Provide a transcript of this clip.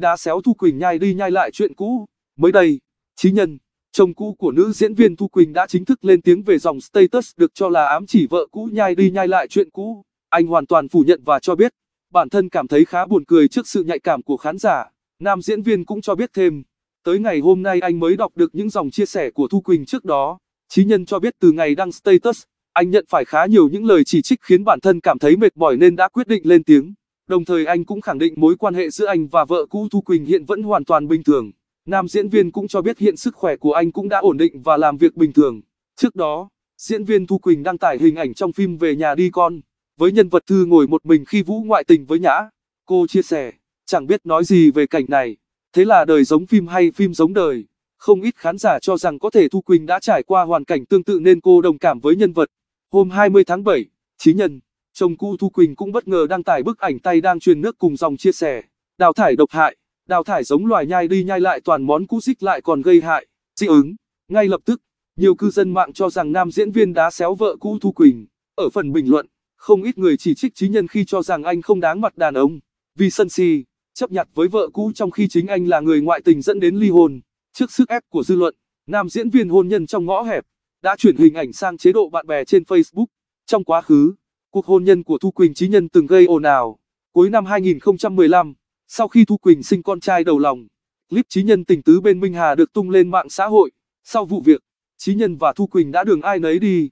đã xéo Thu Quỳnh nhai đi nhai lại chuyện cũ. Mới đây, Chí Nhân, chồng cũ của nữ diễn viên Thu Quỳnh đã chính thức lên tiếng về dòng status được cho là ám chỉ vợ cũ nhai đi nhai lại chuyện cũ. Anh hoàn toàn phủ nhận và cho biết, bản thân cảm thấy khá buồn cười trước sự nhạy cảm của khán giả. Nam diễn viên cũng cho biết thêm, tới ngày hôm nay anh mới đọc được những dòng chia sẻ của Thu Quỳnh trước đó. Chí Nhân cho biết từ ngày đăng status, anh nhận phải khá nhiều những lời chỉ trích khiến bản thân cảm thấy mệt mỏi nên đã quyết định lên tiếng. Đồng thời anh cũng khẳng định mối quan hệ giữa anh và vợ cũ Thu Quỳnh hiện vẫn hoàn toàn bình thường. Nam diễn viên cũng cho biết hiện sức khỏe của anh cũng đã ổn định và làm việc bình thường. Trước đó, diễn viên Thu Quỳnh đăng tải hình ảnh trong phim Về nhà đi con, với nhân vật Thư ngồi một mình khi Vũ ngoại tình với Nhã. Cô chia sẻ, chẳng biết nói gì về cảnh này, thế là đời giống phim hay phim giống đời. Không ít khán giả cho rằng có thể Thu Quỳnh đã trải qua hoàn cảnh tương tự nên cô đồng cảm với nhân vật. Hôm 20 tháng 7, Chí Nhân Chồng cũ Thu Quỳnh cũng bất ngờ đăng tải bức ảnh tay đang truyền nước cùng dòng chia sẻ. Đào thải độc hại, đào thải giống loài nhai đi nhai lại toàn món cũ xích lại còn gây hại, dị ứng. Ngay lập tức, nhiều cư dân mạng cho rằng nam diễn viên đá xéo vợ cũ Thu Quỳnh. Ở phần bình luận, không ít người chỉ trích trí nhân khi cho rằng anh không đáng mặt đàn ông. Vì sân si, chấp nhặt với vợ cũ trong khi chính anh là người ngoại tình dẫn đến ly hôn. Trước sức ép của dư luận, nam diễn viên hôn nhân trong ngõ hẹp đã chuyển hình ảnh sang chế độ bạn bè trên Facebook. Trong quá khứ, Cuộc hôn nhân của Thu Quỳnh Chí Nhân từng gây ồn ào. Cuối năm 2015, sau khi Thu Quỳnh sinh con trai đầu lòng, clip Chí Nhân tình tứ bên Minh Hà được tung lên mạng xã hội. Sau vụ việc, Chí Nhân và Thu Quỳnh đã đường ai nấy đi.